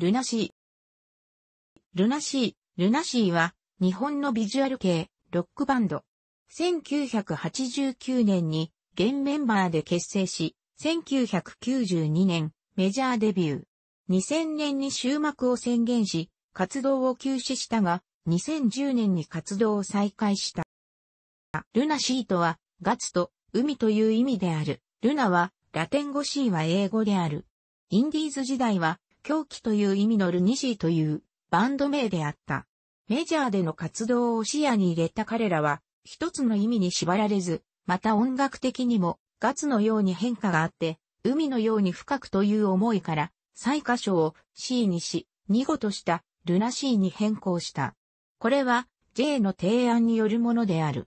ルナシー。ルナシー、ルナシーは、日本のビジュアル系、ロックバンド。1989年に、現メンバーで結成し、1992年、メジャーデビュー。2000年に終幕を宣言し、活動を休止したが、2010年に活動を再開した。ルナシーとは、ガツと、海という意味である。ルナは、ラテン語シーは英語である。インディーズ時代は、狂気という意味のルニシーというバンド名であった。メジャーでの活動を視野に入れた彼らは、一つの意味に縛られず、また音楽的にも、ガツのように変化があって、海のように深くという思いから、最下章を C にし、2語としたルナ C に変更した。これは J の提案によるものである。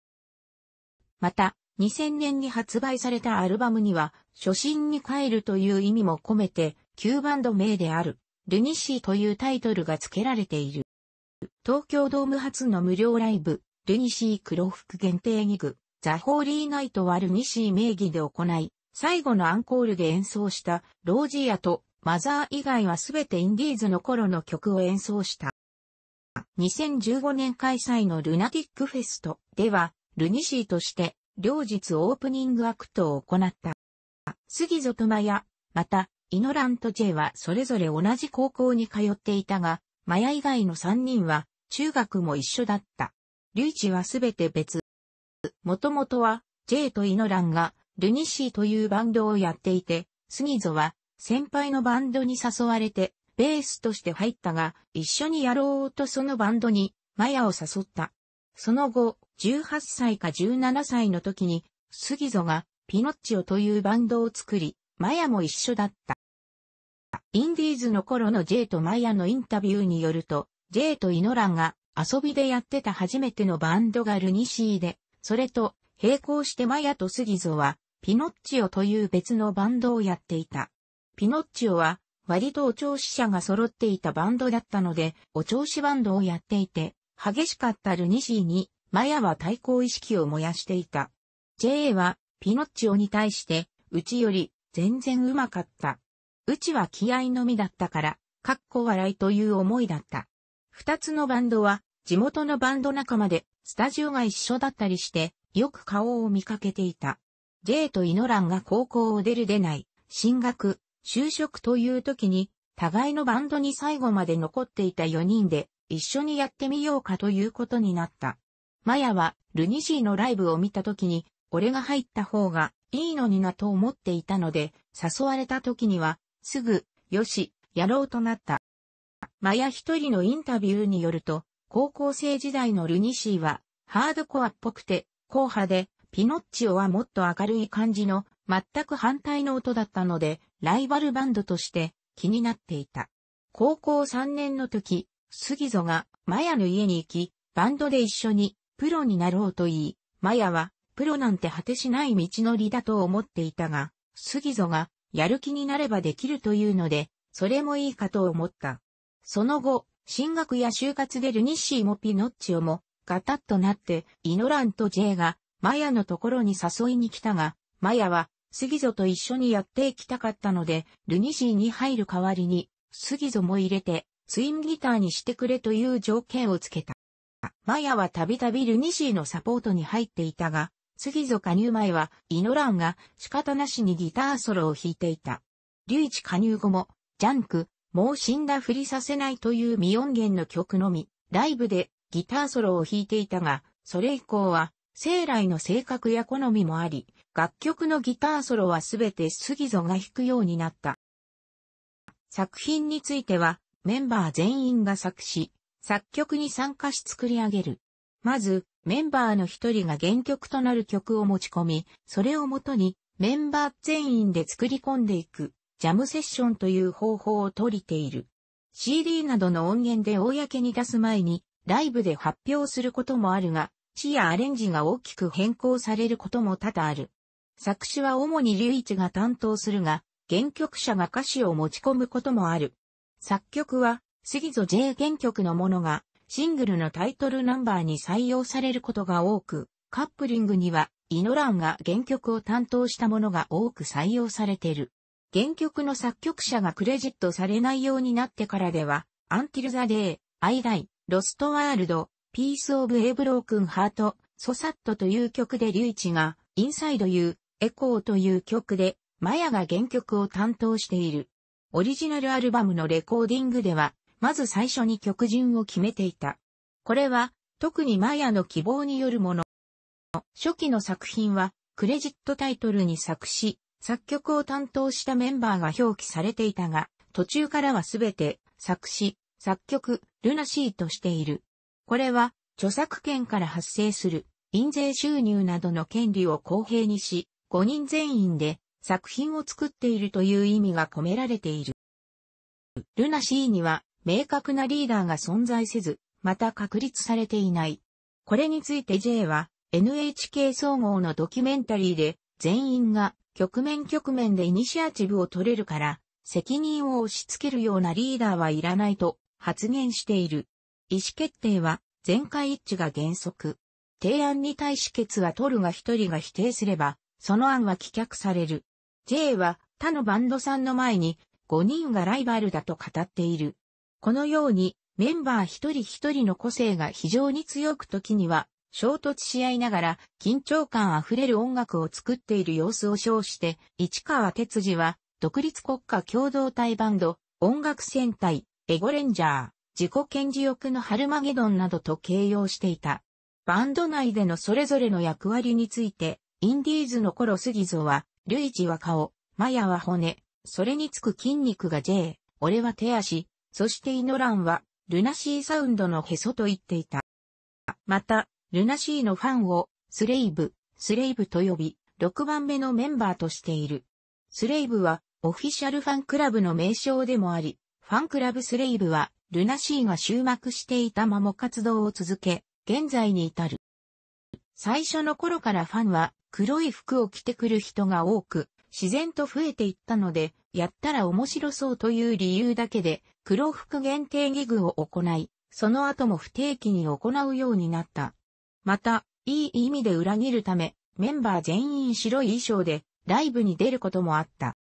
また、2000年に発売されたアルバムには、初心に帰るという意味も込めて、旧バンド名である、ルニシーというタイトルが付けられている。東京ドーム初の無料ライブ、ルニシー黒服限定ギグ、ザ・ホーリーナイトはルニシー名義で行い、最後のアンコールで演奏したロージーアとマザー以外はすべてインディーズの頃の曲を演奏した。2015年開催のルナティックフェストでは、ルニシーとして、両日オープニングアクトを行った。杉里真也、また、イノランとジェはそれぞれ同じ高校に通っていたが、マヤ以外の3人は中学も一緒だった。リュイチはすべて別。もともとは、ジェイとイノランが、ルニシーというバンドをやっていて、スギゾは、先輩のバンドに誘われて、ベースとして入ったが、一緒にやろうとそのバンドに、マヤを誘った。その後、18歳か17歳の時に、スギゾが、ピノッチオというバンドを作り、マヤも一緒だった。インディーズの頃の J とマヤのインタビューによると、J とイノランが遊びでやってた初めてのバンドがルニシーで、それと並行してマヤとスギゾはピノッチオという別のバンドをやっていた。ピノッチオは割とお調子者が揃っていたバンドだったので、お調子バンドをやっていて、激しかったルニシーに、マヤは対抗意識を燃やしていた。J は、ピノッチオに対して、うちより、全然うまかった。うちは気合のみだったから、かっこ笑いという思いだった。二つのバンドは、地元のバンド仲間で、スタジオが一緒だったりして、よく顔を見かけていた。J とイノランが高校を出る出ない、進学、就職という時に、互いのバンドに最後まで残っていた4人で、一緒にやってみようかということになった。マヤは、ルニシーのライブを見た時に、俺が入った方がいいのになと思っていたので、誘われた時には、すぐ、よし、やろうとなった。マヤ一人のインタビューによると、高校生時代のルニシーは、ハードコアっぽくて、硬派で、ピノッチオはもっと明るい感じの、全く反対の音だったので、ライバルバンドとして気になっていた。高校3年の時、杉ギがマヤの家に行き、バンドで一緒にプロになろうと言い、マヤはプロなんて果てしない道のりだと思っていたが、杉ギがやる気になればできるというので、それもいいかと思った。その後、進学や就活でルニッシーもピノッチオも、ガタッとなって、イノランと J が、マヤのところに誘いに来たが、マヤは、スギゾと一緒にやっていきたかったので、ルニシーに入る代わりに、スギゾも入れて、ツインギターにしてくれという条件をつけた。マヤはたびたびルニシーのサポートに入っていたが、杉ぞ加入前は、イノランが仕方なしにギターソロを弾いていた。リュイチ加入後も、ジャンク、もう死んだふりさせないという未音源の曲のみ、ライブでギターソロを弾いていたが、それ以降は、生来の性格や好みもあり、楽曲のギターソロはすべて杉ぞが弾くようになった。作品については、メンバー全員が作詞、作曲に参加し作り上げる。まず、メンバーの一人が原曲となる曲を持ち込み、それをもとにメンバー全員で作り込んでいく、ジャムセッションという方法をとりている。CD などの音源で公に出す前に、ライブで発表することもあるが、地やアレンジが大きく変更されることも多々ある。作詞は主に隆一が担当するが、原曲者が歌詞を持ち込むこともある。作曲は、杉ぞ J 原曲のものが、シングルのタイトルナンバーに採用されることが多く、カップリングには、イノランが原曲を担当したものが多く採用されている。原曲の作曲者がクレジットされないようになってからでは、アンティル・ザ・デー、アイ・ライ、ロスト・ワールド、ピース・オブ・エ・ブロークン・ハート、ソサットという曲でリュイチが、インサイド・ユー、エコーという曲で、マヤが原曲を担当している。オリジナルアルバムのレコーディングでは、まず最初に曲順を決めていた。これは、特にマヤの希望によるもの。初期の作品は、クレジットタイトルに作詞、作曲を担当したメンバーが表記されていたが、途中からはすべて、作詞、作曲、ルナシーとしている。これは、著作権から発生する、印税収入などの権利を公平にし、5人全員で作品を作っているという意味が込められている。ルナシーには明確なリーダーが存在せず、また確立されていない。これについて J は NHK 総合のドキュメンタリーで全員が局面局面でイニシアチブを取れるから責任を押し付けるようなリーダーはいらないと発言している。意思決定は全会一致が原則。提案に対し決は取るが一人が否定すれば、その案は棄却される。J は他のバンドさんの前に5人がライバルだと語っている。このように、メンバー一人一人の個性が非常に強く時には、衝突し合いながら緊張感あふれる音楽を作っている様子を称して、市川哲司は、独立国家共同体バンド、音楽戦隊、エゴレンジャー、自己顕示欲のハルマゲドンなどと形容していた。バンド内でのそれぞれの役割について、インディーズの頃杉蔵は、ルイジは顔、マヤは骨、それにつく筋肉が J、俺は手足、そしてイノランは、ルナシーサウンドのへそと言っていた。また、ルナシーのファンを、スレイブ、スレイブと呼び、6番目のメンバーとしている。スレイブは、オフィシャルファンクラブの名称でもあり、ファンクラブスレイブは、ルナシーが終幕していた間も活動を続け、現在に至る。最初の頃からファンは、黒い服を着てくる人が多く、自然と増えていったので、やったら面白そうという理由だけで、黒服限定ギグを行い、その後も不定期に行うようになった。また、いい意味で裏切るため、メンバー全員白い衣装でライブに出ることもあった。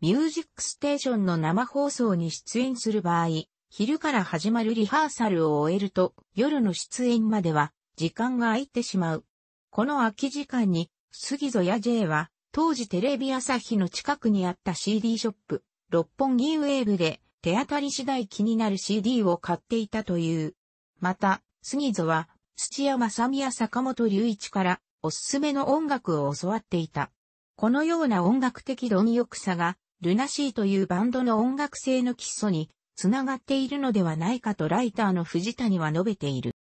ミュージックステーションの生放送に出演する場合、昼から始まるリハーサルを終えると夜の出演までは時間が空いてしまう。この空き時間に杉戸や J は当時テレビ朝日の近くにあった CD ショップ六本木ウェーブで手当たり次第気になる CD を買っていたという。また、杉戸は、土屋正美や坂本隆一からおすすめの音楽を教わっていた。このような音楽的貪欲さが、ルナシーというバンドの音楽性の基礎につながっているのではないかとライターの藤谷は述べている。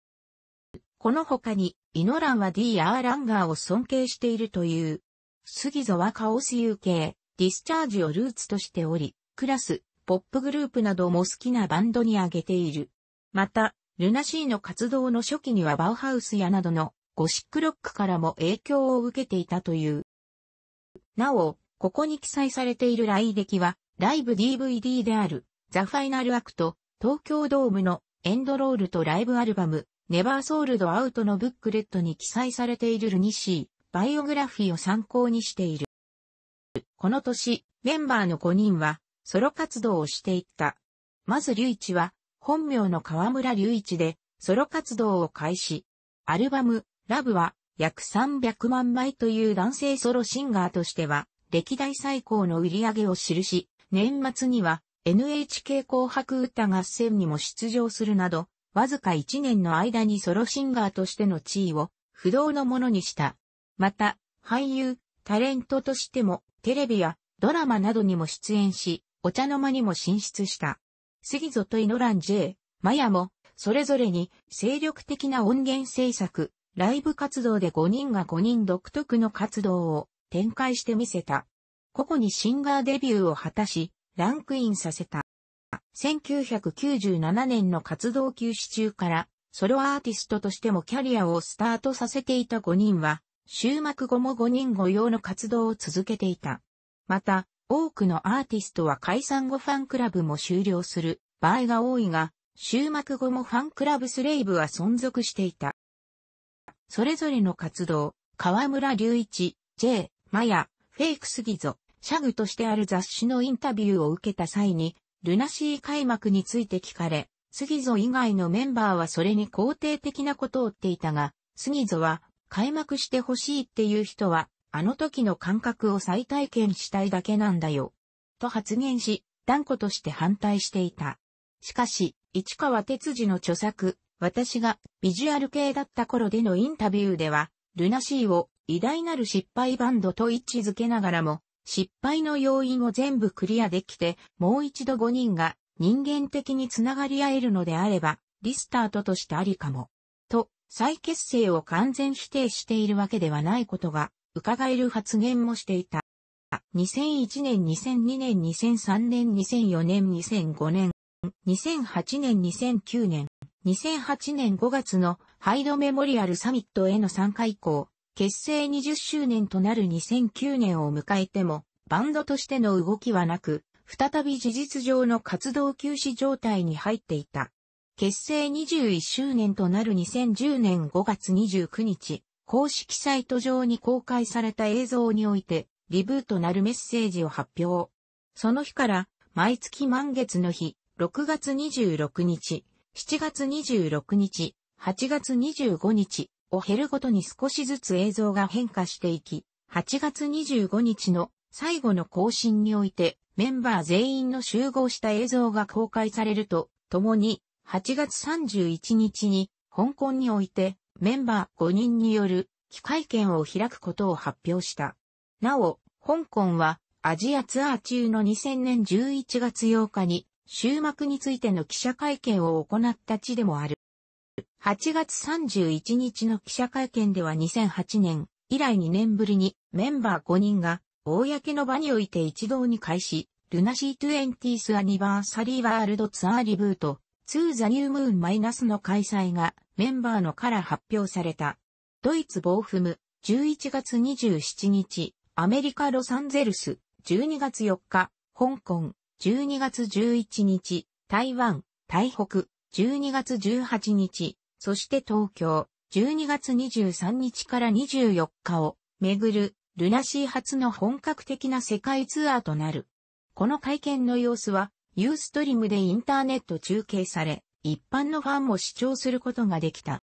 この他に、イノランは D.R. ランガーを尊敬しているという。杉戸はカオス UK、ディスチャージをルーツとしており、クラス、ポップグループなども好きなバンドに挙げている。また、ルナシーの活動の初期にはバウハウスやなどのゴシックロックからも影響を受けていたという。なお、ここに記載されている来歴は、ライブ DVD である、ザ・ファイナルアクト、東京ドームのエンドロールとライブアルバム、ネバーソールドアウトのブックレットに記載されているルニシー、バイオグラフィーを参考にしている。この年、メンバーの5人は、ソロ活動をしていった。まず隆一は、本名の河村隆一で、ソロ活動を開始。アルバム、ラブは、約300万枚という男性ソロシンガーとしては、歴代最高の売り上げを記し、年末には、NHK 紅白歌合戦にも出場するなど、わずか1年の間にソロシンガーとしての地位を不動のものにした。また、俳優、タレントとしてもテレビやドラマなどにも出演し、お茶の間にも進出した。杉ぞとイノラン J、マヤも、それぞれに精力的な音源制作、ライブ活動で5人が5人独特の活動を展開してみせた。ここにシンガーデビューを果たし、ランクインさせた。1997年の活動休止中から、ソロアーティストとしてもキャリアをスタートさせていた5人は、終幕後も5人御用の活動を続けていた。また、多くのアーティストは解散後ファンクラブも終了する場合が多いが、終幕後もファンクラブスレイブは存続していた。それぞれの活動、河村隆一、J、マヤ、フェイクスギゾ、シャグとしてある雑誌のインタビューを受けた際に、ルナシー開幕について聞かれ、スギゾ以外のメンバーはそれに肯定的なことを言っていたが、スギゾは開幕してほしいっていう人はあの時の感覚を再体験したいだけなんだよ。と発言し、断固として反対していた。しかし、市川哲司の著作、私がビジュアル系だった頃でのインタビューでは、ルナシーを偉大なる失敗バンドと位置づけながらも、失敗の要因を全部クリアできて、もう一度5人が人間的につながり合えるのであれば、リスタートとしてありかも。と、再結成を完全否定しているわけではないことが伺える発言もしていた。2001年、2002年、2003年、2004年、2005年、2008年、2009年、2008年5月のハイドメモリアルサミットへの参加以降、結成20周年となる2009年を迎えても、バンドとしての動きはなく、再び事実上の活動休止状態に入っていた。結成21周年となる2010年5月29日、公式サイト上に公開された映像において、リブートなるメッセージを発表。その日から、毎月満月の日、6月26日、7月26日、8月25日を減るごとに少しずつ映像が変化していき、8月25日の最後の更新において、メンバー全員の集合した映像が公開されると、ともに、8月31日に、香港において、メンバー5人による機会券を開くことを発表した。なお、香港はアジアツアー中の2000年11月8日に終幕についての記者会見を行った地でもある。8月31日の記者会見では2008年以来2年ぶりにメンバー5人が公の場において一堂に会し、ルナシー 20th アニバーサリーワールドツアーリブート2ザニュームーンマイナスの開催がメンバーのから発表された。ドイツボーフム、11月27日、アメリカロサンゼルス、12月4日、香港、12月11日、台湾、台北、12月18日、そして東京、12月23日から24日を、めぐる、ルナシー初の本格的な世界ツアーとなる。この会見の様子は、ユーストリムでインターネット中継され、一般のファンも視聴することができた。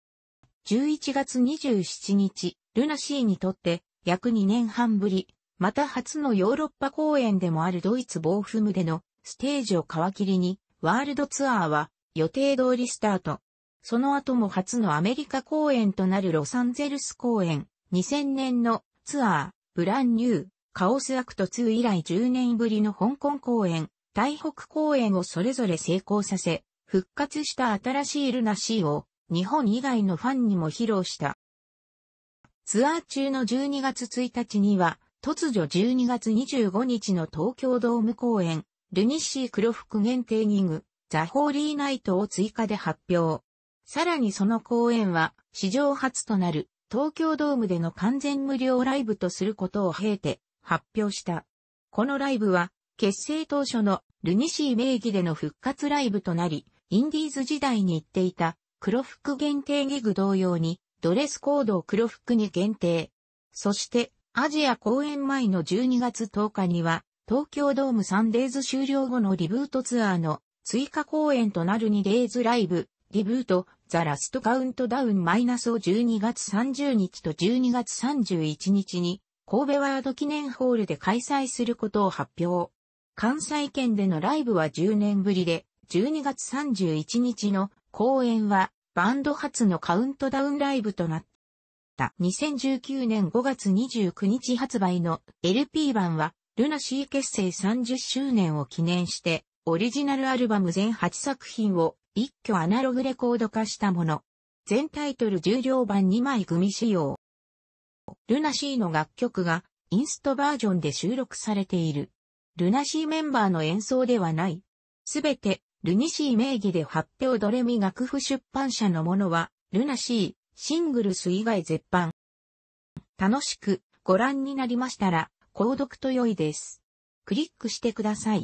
11月27日、ルナシーにとって約2年半ぶり、また初のヨーロッパ公演でもあるドイツボーフムでのステージを皮切りに、ワールドツアーは予定通りスタート。その後も初のアメリカ公演となるロサンゼルス公演、2000年のツアー、ブランニュー、カオスアクト2以来10年ぶりの香港公演、台北公演をそれぞれ成功させ、復活した新しいルナシーを日本以外のファンにも披露した。ツアー中の12月1日には、突如12月25日の東京ドーム公演、ルニシー黒服限定ギグ、ザ・ホーリーナイトを追加で発表。さらにその公演は、史上初となる、東京ドームでの完全無料ライブとすることを経て、発表した。このライブは、結成当初のルニシー名義での復活ライブとなり、インディーズ時代に行っていた黒服限定ギグ同様にドレスコードを黒服に限定。そしてアジア公演前の12月10日には東京ドームサンデーズ終了後のリブートツアーの追加公演となる2デイズライブ、リブート、ザ・ラスト・カウントダウン・マイナスを12月30日と12月31日に神戸ワード記念ホールで開催することを発表。関西圏でのライブは10年ぶりで、12月31日の公演はバンド初のカウントダウンライブとなった。2019年5月29日発売の LP 版はルナシー結成30周年を記念してオリジナルアルバム全8作品を一挙アナログレコード化したもの。全タイトル重量版2枚組仕様。ルナシーの楽曲がインストバージョンで収録されている。ルナシーメンバーの演奏ではない。すべてルニシー名義で発表ドレミ楽譜出版社のものは、ルナシー、シングルス以外絶版。楽しくご覧になりましたら、購読と良いです。クリックしてください。